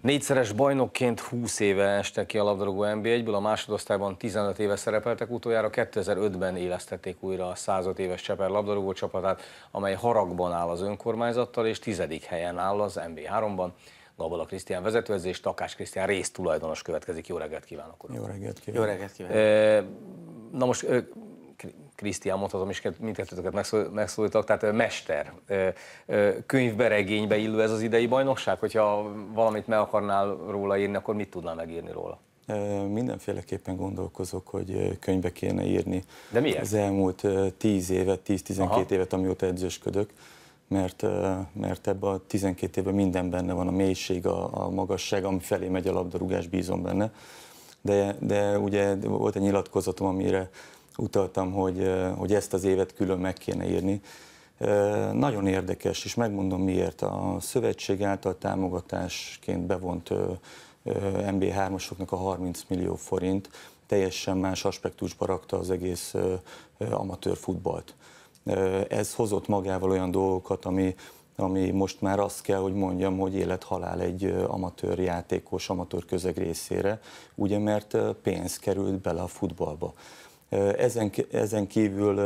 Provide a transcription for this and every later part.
Négyszeres bajnokként 20 éve estek ki a labdarúgó NB1-ből, a másodosztályban 15 éve szerepeltek, utoljára 2005-ben élesztették újra a 105 éves Cseper labdarúgó csapatát, amely haragban áll az önkormányzattal, és tizedik helyen áll az NB3-ban. Gabala Krisztián vezetőedzés, Takás Krisztián résztulajdonos következik. Jó reggelt kívánok! Uram. Jó reggelt kívánok! Jó reggelt kívánok! Na most Krisztián mondhatom is, mindkettőtöket megszólítak, tehát mester. könyvberegénybe illő ez az idei bajnokság? Hogyha valamit meg akarnál róla írni, akkor mit tudnál megírni róla? Mindenféleképpen gondolkozok, hogy könyvbe kéne írni. De miért? Az elmúlt 10 évet, 10-12 évet, amióta edzősködök, mert, mert ebben a 12 évben minden benne van, a mélység, a, a magasság, ami felé megy a labdarúgás, bízom benne. De, de ugye volt egy nyilatkozatom, amire utaltam, hogy, hogy ezt az évet külön meg kéne írni. Nagyon érdekes, és megmondom miért. A szövetség által támogatásként bevont MB3-osoknak a 30 millió forint teljesen más aspektusba rakta az egész amatőr futballt. Ez hozott magával olyan dolgokat, ami, ami most már azt kell, hogy mondjam, hogy élet-halál egy amatőr játékos, amatőr közeg részére, ugye mert pénz került bele a futballba. Ezen, ezen kívül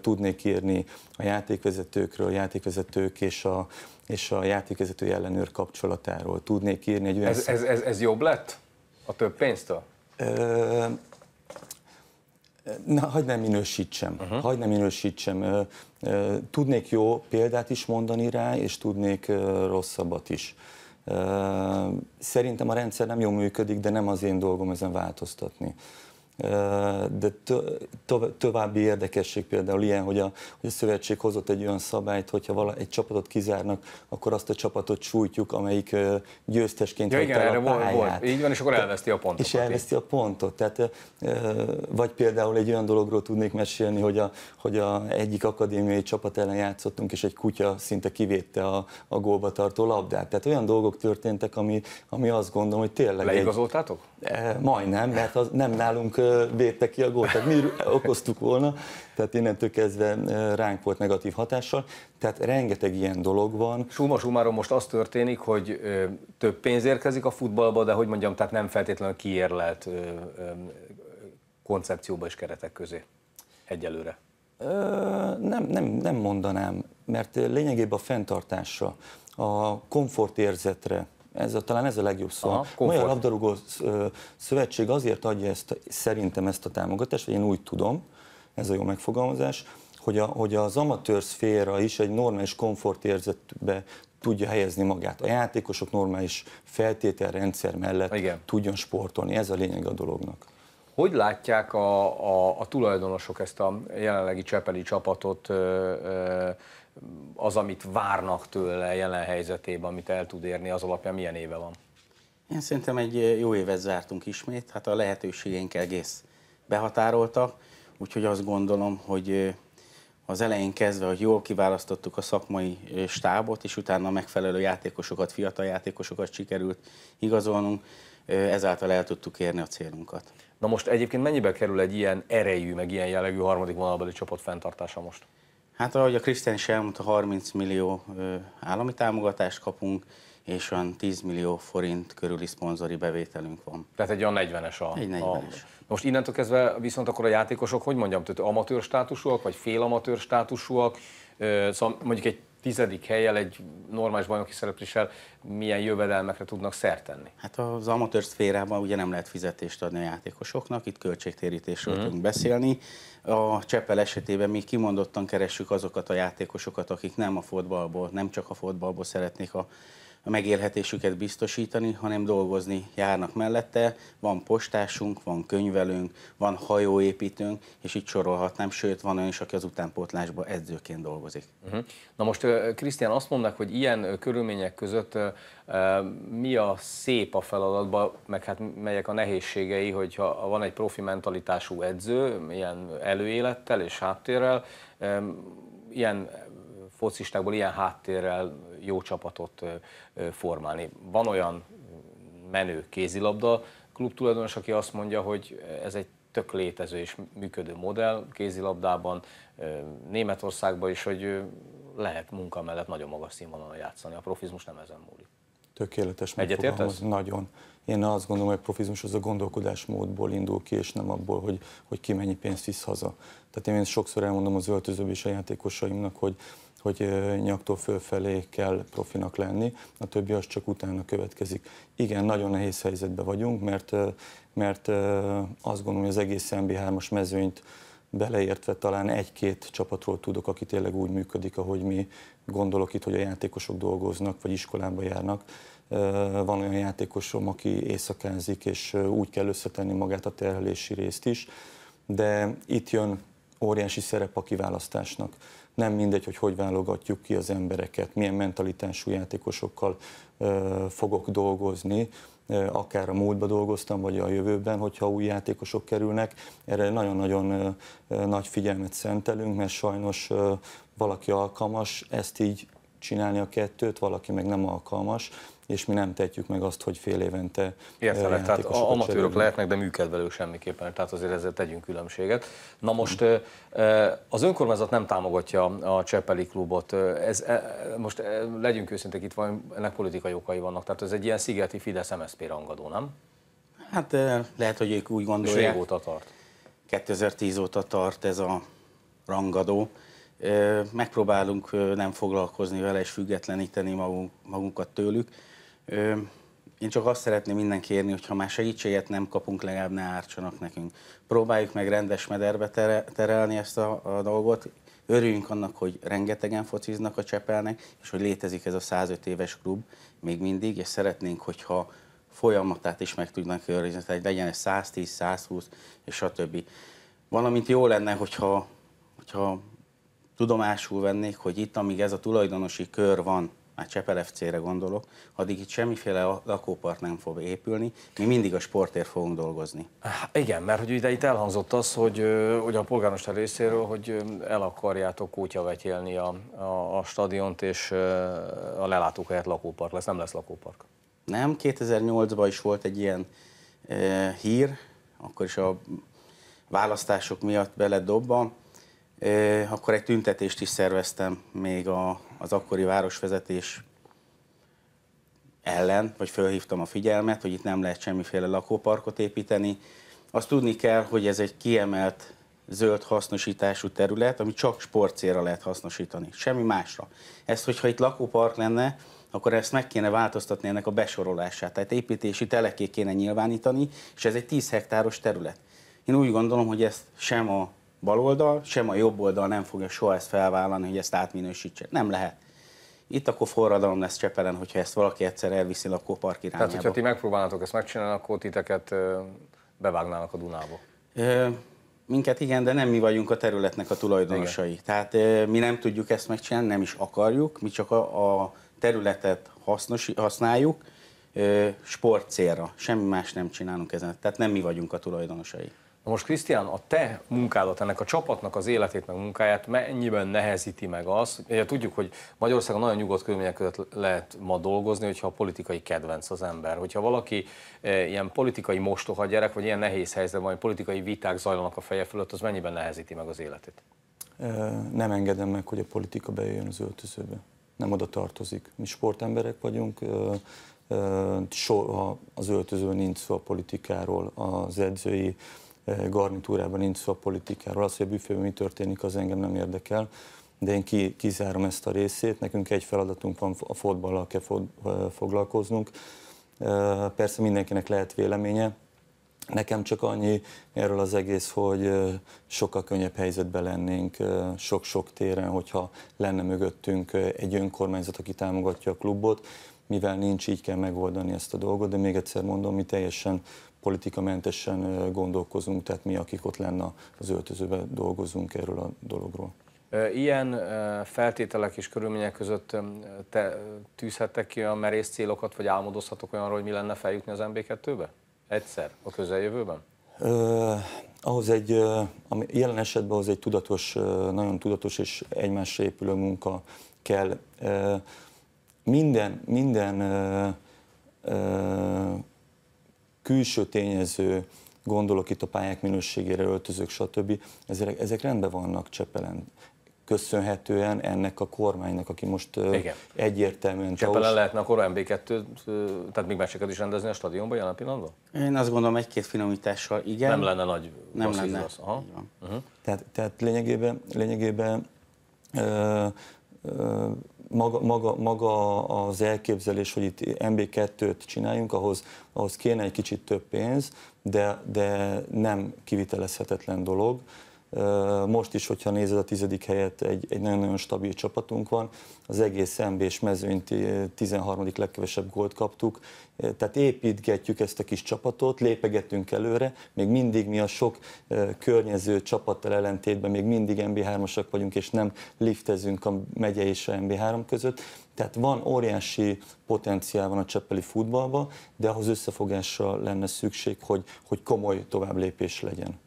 tudnék írni a játékvezetőkről, a játékvezetők és a, és a játékvezető ellenőr kapcsolatáról. Tudnék írni egy olyan... Ez, ez, ez, ez jobb lett a több pénztől? Ö, Na, hagyd nem minősítsem, uh-huh. hagyd nem minősítsem. Tudnék jó példát is mondani rá, és tudnék rosszabbat is. Szerintem a rendszer nem jól működik, de nem az én dolgom ezen változtatni. De to, további érdekesség például ilyen, hogy a, hogy a szövetség hozott egy olyan szabályt, hogyha vala, egy csapatot kizárnak, akkor azt a csapatot sújtjuk, amelyik győztesként ja, igen, erre a pályát. Volt. Így van, és akkor elveszti a pontot. És elveszti a pontot. Tehát, vagy például egy olyan dologról tudnék mesélni, hogy, a, hogy a egyik akadémiai csapat ellen játszottunk, és egy kutya szinte kivédte a, a gólba tartó labdát. Tehát olyan dolgok történtek, ami, ami azt gondolom, hogy tényleg... Leigazoltátok? Egy, majdnem, mert az nem nálunk védte ki a gólt, tehát mi okoztuk volna, tehát innentől kezdve ránk volt negatív hatással, tehát rengeteg ilyen dolog van. Suma sumáron most az történik, hogy több pénz érkezik a futballba, de hogy mondjam, tehát nem feltétlenül kiérlelt koncepcióba és keretek közé egyelőre. nem, nem, nem mondanám, mert lényegében a fenntartásra, a komfortérzetre, ez a, talán ez a legjobb szó. Aha, a Magyar Labdarúgó Szövetség azért adja ezt, szerintem ezt a támogatást, vagy én úgy tudom, ez a jó megfogalmazás, hogy, a, hogy az amatőr szféra is egy normális komfortérzetbe tudja helyezni magát. A játékosok normális feltételrendszer mellett Igen. tudjon sportolni. Ez a lényeg a dolognak. Hogy látják a, a, a tulajdonosok ezt a jelenlegi csepeli csapatot? Ö, ö, az, amit várnak tőle jelen helyzetében, amit el tud érni, az alapján milyen éve van? Én szerintem egy eh, jó évet zártunk ismét, hát a lehetőségeink egész behatároltak, úgyhogy azt gondolom, hogy eh, az elején kezdve, hogy jól kiválasztottuk a szakmai eh, stábot, és utána megfelelő játékosokat, fiatal játékosokat sikerült igazolnunk, ezáltal el tudtuk érni a célunkat. Na most egyébként mennyibe kerül egy ilyen erejű, meg ilyen jellegű harmadik vonalbeli csapat fenntartása most? Hát ahogy a Krisztián is elmondta, 30 millió állami támogatást kapunk, és olyan 10 millió forint körüli szponzori bevételünk van. Tehát egy olyan 40-es a... Egy 40-es. A... Most innentől kezdve viszont akkor a játékosok, hogy mondjam, tehát amatőr státusúak, vagy fél amatőr státusúak, szóval mondjuk egy tizedik helyel egy normális bajnoki szerepléssel milyen jövedelmekre tudnak szert tenni? Hát az amatőr szférában ugye nem lehet fizetést adni a játékosoknak, itt költségtérítésről mm. tudunk beszélni. A Csepel esetében mi kimondottan keressük azokat a játékosokat, akik nem a fotballból, nem csak a fotballból szeretnék a a megélhetésüket biztosítani, hanem dolgozni járnak mellette. Van postásunk, van könyvelőnk, van hajóépítőnk, és itt sorolhatnám, sőt van olyan is, aki az utánpótlásban edzőként dolgozik. Uh mhm. -huh. Na most, Krisztián, azt mondnak, hogy ilyen körülmények között mi a szép a feladatban, meg hát melyek a nehézségei, hogyha van egy profi mentalitású edző, ilyen előélettel és háttérrel, ilyen focistákból ilyen háttérrel jó csapatot formálni. Van olyan menő kézilabda klub tulajdonos, aki azt mondja, hogy ez egy tök létező és működő modell kézilabdában, Németországban is, hogy lehet munka mellett nagyon magas színvonalon játszani. A profizmus nem ezen múlik. Tökéletes megfogalmaz. Nagyon. Én azt gondolom, hogy a profizmus az a gondolkodásmódból indul ki, és nem abból, hogy, hogy ki mennyi pénzt visz haza. Tehát én, én sokszor elmondom az öltözőbb és a játékosaimnak, hogy hogy nyaktól fölfelé kell profinak lenni, a többi az csak utána következik. Igen, nagyon nehéz helyzetben vagyunk, mert, mert azt gondolom, hogy az egész MB3-as mezőnyt beleértve talán egy-két csapatról tudok, aki tényleg úgy működik, ahogy mi gondolok itt, hogy a játékosok dolgoznak, vagy iskolába járnak. Van olyan játékosom, aki éjszakázik, és úgy kell összetenni magát a terhelési részt is, de itt jön óriási szerep a kiválasztásnak nem mindegy, hogy hogy válogatjuk ki az embereket, milyen mentalitású játékosokkal fogok dolgozni, akár a múltban dolgoztam, vagy a jövőben, hogyha új játékosok kerülnek. Erre nagyon-nagyon nagy figyelmet szentelünk, mert sajnos valaki alkalmas, ezt így csinálni a kettőt, valaki meg nem alkalmas, és mi nem tehetjük meg azt, hogy fél évente Értele, eh, tehát amatőrök cserélünk. lehetnek, de műkedvelők semmiképpen, tehát azért ezzel tegyünk különbséget. Na most eh, eh, az önkormányzat nem támogatja a Csepeli klubot, ez, most legyünk őszintek, itt van, ennek politikai okai vannak, tehát ez egy ilyen szigeti Fidesz-MSZP rangadó, nem? Hát lehet, hogy ők úgy gondolják. És tart. 2010 óta tart ez a rangadó megpróbálunk nem foglalkozni vele és függetleníteni magunk, magunkat tőlük. Én csak azt szeretném minden kérni, hogy ha már segítséget nem kapunk, legalább ne ártsanak nekünk. Próbáljuk meg rendes mederbe terelni ezt a, a dolgot, örüljünk annak, hogy rengetegen fociznak a Csepelnek, és hogy létezik ez a 105 éves klub még mindig, és szeretnénk, hogyha folyamatát is meg tudnak őrizni, tehát legyen ez 110, 120, és stb. Valamint jó lenne, hogyha, hogyha tudomásul vennék, hogy itt, amíg ez a tulajdonosi kör van, már Csepel FC-re gondolok, addig itt semmiféle lakópark nem fog épülni, mi mindig a sportért fogunk dolgozni. Igen, mert hogy ide itt elhangzott az, hogy, hogy a polgármester részéről, hogy el akarjátok vetélni a, a, a stadiont, és a lelátók helyett lakópark lesz, nem lesz lakópark. Nem, 2008-ban is volt egy ilyen e, hír, akkor is a választások miatt beledobban, akkor egy tüntetést is szerveztem még a, az akkori városvezetés ellen, vagy felhívtam a figyelmet, hogy itt nem lehet semmiféle lakóparkot építeni. Azt tudni kell, hogy ez egy kiemelt zöld hasznosítású terület, ami csak sportcélra lehet hasznosítani, semmi másra. Ezt, hogyha itt lakópark lenne, akkor ezt meg kéne változtatni ennek a besorolását. Tehát építési telekét kéne nyilvánítani, és ez egy 10 hektáros terület. Én úgy gondolom, hogy ezt sem a baloldal, sem a jobb oldal nem fogja soha ezt felvállalni, hogy ezt átminősítse. Nem lehet. Itt akkor forradalom lesz Csepelen, hogyha ezt valaki egyszer elviszi kópark irányába. Tehát, hogyha ti megpróbálnátok ezt megcsinálni, akkor titeket bevágnának a Dunába. Ö, minket igen, de nem mi vagyunk a területnek a tulajdonosai. Igen. Tehát mi nem tudjuk ezt megcsinálni, nem is akarjuk, mi csak a, a területet hasznos, használjuk, sport célra. Semmi más nem csinálunk ezen. Tehát nem mi vagyunk a tulajdonosai. Na most Krisztián, a te munkádat, ennek a csapatnak az életét meg munkáját mennyiben nehezíti meg az, ugye tudjuk, hogy Magyarországon nagyon nyugodt körülmények között lehet ma dolgozni, hogyha a politikai kedvenc az ember. Hogyha valaki e, ilyen politikai mostoha gyerek, vagy ilyen nehéz helyzetben, vagy politikai viták zajlanak a feje fölött, az mennyiben nehezíti meg az életét? E, nem engedem meg, hogy a politika bejön az öltözőbe. Nem oda tartozik. Mi sportemberek vagyunk, e, e, soha az öltözőben nincs szó a politikáról, az edzői Eh, garnitúrában nincs szó a politikáról. Az, hogy a büfében mi történik, az engem nem érdekel, de én ki, kizárom ezt a részét. Nekünk egy feladatunk van, a fotballal kell fo eh, foglalkoznunk. Eh, persze mindenkinek lehet véleménye, Nekem csak annyi erről az egész, hogy sokkal könnyebb helyzetben lennénk sok-sok téren, hogyha lenne mögöttünk egy önkormányzat, aki támogatja a klubot, mivel nincs, így kell megoldani ezt a dolgot, de még egyszer mondom, mi teljesen politikamentesen gondolkozunk, tehát mi, akik ott lenne az öltözőben dolgozunk erről a dologról. Ilyen feltételek és körülmények között te tűzhettek ki olyan merész célokat, vagy álmodozhatok olyanról, hogy mi lenne feljutni az MB2-be? Egyszer, a közeljövőben? Uh, ahhoz egy, uh, ami jelen esetben az egy tudatos, uh, nagyon tudatos és egymásra épülő munka kell. Uh, minden, minden ö, ö, külső tényező, gondolok itt a pályák minőségére, öltözők, stb. Ezek, ezek rendben vannak Csepelen köszönhetően ennek a kormánynak, aki most Igen. egyértelműen... Csepelen taus... lehetne akkor MB2, tehát még meccseket is rendezni a stadionban jelen pillanatban? Én azt gondolom, egy-két finomítással igen. Nem lenne nagy Nem lenne. Aha. Uh-huh. Tehát, tehát lényegében, lényegében ö, ö, maga, maga, maga az elképzelés, hogy itt MB2-t csináljunk, ahhoz, ahhoz kéne egy kicsit több pénz, de, de nem kivitelezhetetlen dolog. Most is, hogyha nézed a tizedik helyet, egy, egy nagyon-nagyon stabil csapatunk van. Az egész MB és mezőnyt 13. legkevesebb gólt kaptuk. Tehát építgetjük ezt a kis csapatot, lépegetünk előre. Még mindig mi a sok környező csapattal ellentétben még mindig MB3-asak vagyunk, és nem liftezünk a megye és a MB3 között. Tehát van óriási potenciál van a cseppeli futballban, de ahhoz összefogásra lenne szükség, hogy, hogy komoly továbblépés legyen.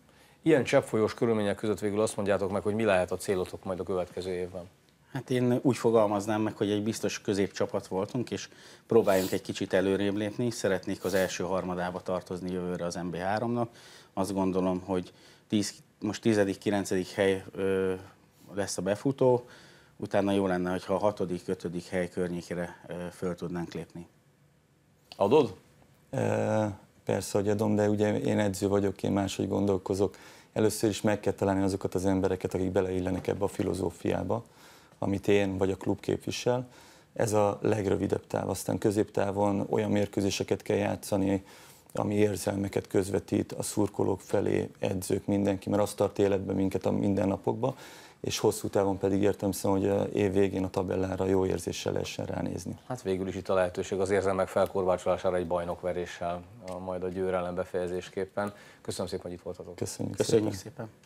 Ilyen cseppfolyós körülmények között végül azt mondjátok meg, hogy mi lehet a célotok majd a következő évben. Hát én úgy fogalmaznám meg, hogy egy biztos középcsapat voltunk, és próbáljunk egy kicsit előrébb lépni. Szeretnék az első harmadába tartozni jövőre az MB3-nak. Azt gondolom, hogy 10, most 10.-9. hely ö, lesz a befutó, utána jó lenne, hogyha a 6.-5. hely környékére föl tudnánk lépni. Adod? Persze, hogy adom, de ugye én edző vagyok, én máshogy gondolkozok. Először is meg kell találni azokat az embereket, akik beleillenek ebbe a filozófiába, amit én vagy a klub képvisel. Ez a legrövidebb táv. Aztán középtávon olyan mérkőzéseket kell játszani, ami érzelmeket közvetít a szurkolók felé, edzők, mindenki, mert azt tart életben minket a mindennapokban, és hosszú távon pedig értem szó hogy eh, év végén a tabellára jó érzéssel lehessen ránézni. Hát végül is itt a lehetőség az érzelmek felkorbácsolására egy bajnokveréssel, majd a győrelem ellen befejezésképpen. Köszönöm szépen, hogy itt voltatok. Köszönjük, Köszönjük szépen. szépen.